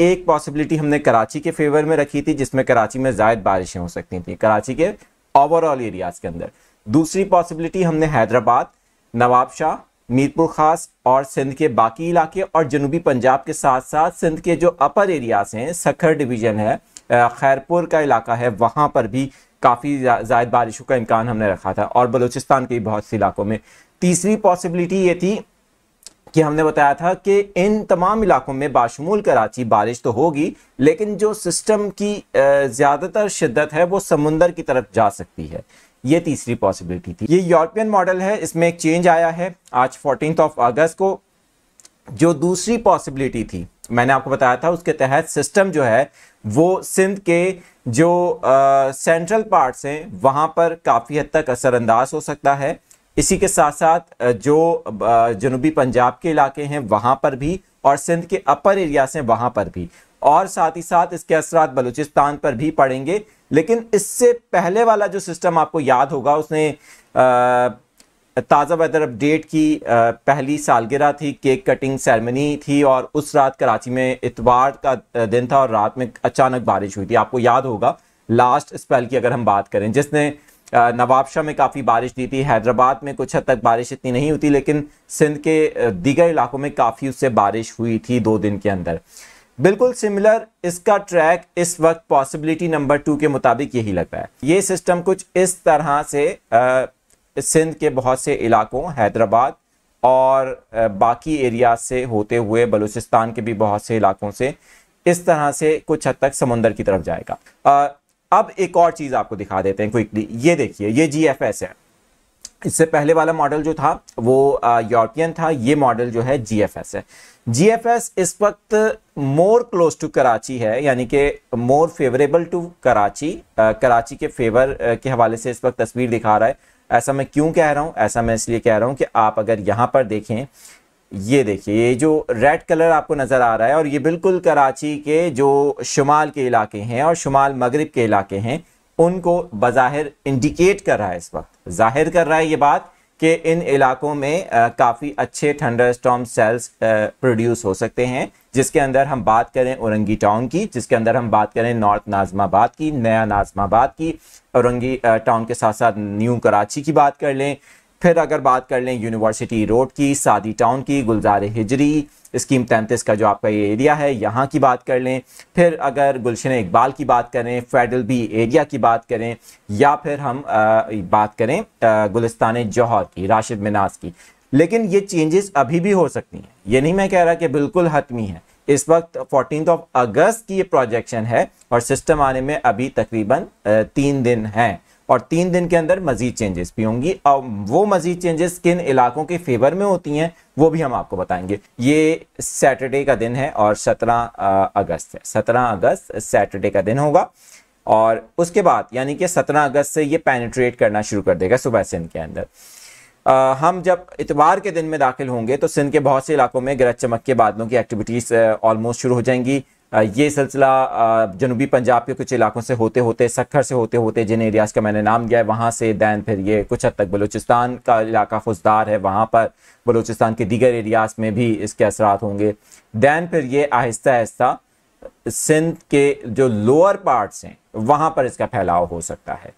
एक पॉसिबिलिटी हमने कराची के फेवर में रखी थी जिसमें कराची में जायद बारिशें हो सकती थी कराची के ओवरऑल एरियाज के अंदर दूसरी पॉसिबिलिटी हमने हैदराबाद नवाबशाह मीरपुर खास और सिंध के बाकी इलाके और जनूबी पंजाब के साथ साथ सिंध के जो अपर एरियाज हैं सखर डिवीजन है खैरपुर का इलाका है वहाँ पर भी काफ़ी जायद बारिशों का इम्कान हमने रखा था और बलूचिस्तान के बहुत से इलाकों में तीसरी पॉसिबिलिटी ये थी कि हमने बताया था कि इन तमाम इलाकों में बाशमूल कराची बारिश तो होगी लेकिन जो सिस्टम की ज़्यादातर शिद्दत है वो समुंदर की तरफ जा सकती है ये तीसरी पॉसिबिलिटी थी ये यूरोपियन मॉडल है इसमें एक चेंज आया है आज फोर्टीन ऑफ अगस्त को जो दूसरी पॉसिबिलिटी थी मैंने आपको बताया था उसके तहत सिस्टम जो है वो सिंध के जो सेंट्रल पार्ट्स हैं वहाँ पर काफ़ी हद तक असरअंदाज हो सकता है इसी के साथ साथ जो जनूबी पंजाब के इलाके हैं वहाँ पर भी और सिंध के अपर एरियाज हैं वहाँ पर भी और साथ ही साथ इसके असरा बलूचिस्तान पर भी पड़ेंगे लेकिन इससे पहले वाला जो सिस्टम आपको याद होगा उसने ताज़ा वेदर अपडेट की पहली सालगिरह थी केक कटिंग सेरेमनी थी और उस रात कराची में इतवार का दिन था और रात में अचानक बारिश हुई थी आपको याद होगा लास्ट स्पेल की अगर हम बात करें जिसने नवाबशाह में काफ़ी बारिश दी थी हैदराबाद में कुछ हद तक बारिश इतनी नहीं हुई लेकिन सिंध के दीगर इलाकों में काफ़ी उससे बारिश हुई थी दो दिन के अंदर बिल्कुल सिमिलर इसका ट्रैक इस वक्त पॉसिबिलिटी नंबर टू के मुताबिक यही लगता है ये सिस्टम कुछ इस तरह से सिंध के बहुत से इलाकों हैदराबाद और बाकी एरिया से होते हुए बलूचिस्तान के भी बहुत से इलाकों से इस तरह से कुछ हद तक समुंदर की तरफ जाएगा अब एक और चीज़ आपको दिखा देते हैं क्विकली ये देखिए ये जी एफ एस है इससे पहले वाला मॉडल जो था वो यूरोपियन था ये मॉडल जो है जी एफ एस है जी एफ एस इस वक्त मोर क्लोज टू कराची है यानी कि more favourable to Karachi Karachi के फेवर के हवाले से इस वक्त तस्वीर दिखा रहा है ऐसा मैं क्यों कह रहा हूं ऐसा मैं इसलिए कह रहा हूं कि आप अगर यहां पर देखें ये देखिए ये जो रेड कलर आपको नज़र आ रहा है और ये बिल्कुल कराची के जो शुमाल के इलाके हैं और शुमाल मगरब के इलाके हैं उनको बज़ाहिर इंडिकेट कर रहा है इस वक्त जाहिर कर रहा है ये बात कि इन इलाकों में काफ़ी अच्छे ठंडर स्टॉम सेल्स प्रोड्यूस हो सकते हैं जिसके अंदर हम बात करें औरंगी टाउन की जिसके अंदर हम बात करें नॉर्थ नाजमाबाद की नया नाजमाबाद की औरंगी टाउन के साथ साथ न्यू कराची की बात कर लें फिर अगर बात कर लें यूनिवर्सिटी रोड की सादी टाउन की गुलजार हिजरी स्कीम तैंतीस का जो आपका ये एरिया है यहाँ की बात कर लें फिर अगर गुलशन इकबाल e की बात करें फेडरल बी एरिया की बात करें या फिर हम आ, बात करें गुलस्तान जौहर e की राशिद मिनास की लेकिन ये चेंजेस अभी भी हो सकती हैं ये नहीं मैं कह रहा कि बिल्कुल हतमी है इस वक्त फोर्टीन ऑफ अगस्त की ये प्रोजेक्शन है और सिस्टम आने में अभी तकरीबन तीन दिन हैं और तीन दिन के अंदर मजीद चेंजेस भी होंगी और वो मजीद चेंजेस किन इलाकों के फेवर में होती हैं वो भी हम आपको बताएंगे ये सैटरडे का दिन है और सत्रह अगस्त है सत्रह अगस्त सैटरडे का दिन होगा और उसके बाद यानी कि सत्रह अगस्त से ये पेनिट्रेट करना शुरू कर देगा सुबह सिंध के अंदर आ, हम जब इतवार के दिन में दाखिल होंगे तो सिंध के बहुत से इलाकों में गरज चमक के बादलों की एक्टिविटीज़ ऑलमोस्ट शुरू हो जाएंगी ये सिलसिला जनूबी पंजाब के कुछ इलाकों से होते होते सखर से होते होते जिन एरियाज़ का मैंने नाम दिया है वहाँ से दैन फिर ये कुछ हद तक बलूचिस्तान का इलाका खुशदार है वहाँ पर बलूचिस्तान के दीगर एरियाज़ में भी इसके असरात होंगे दैन फिर ये आहिस्ता आहिस्ता सिंध के जो लोअर पार्ट्स हैं वहाँ पर इसका फैलाव हो सकता है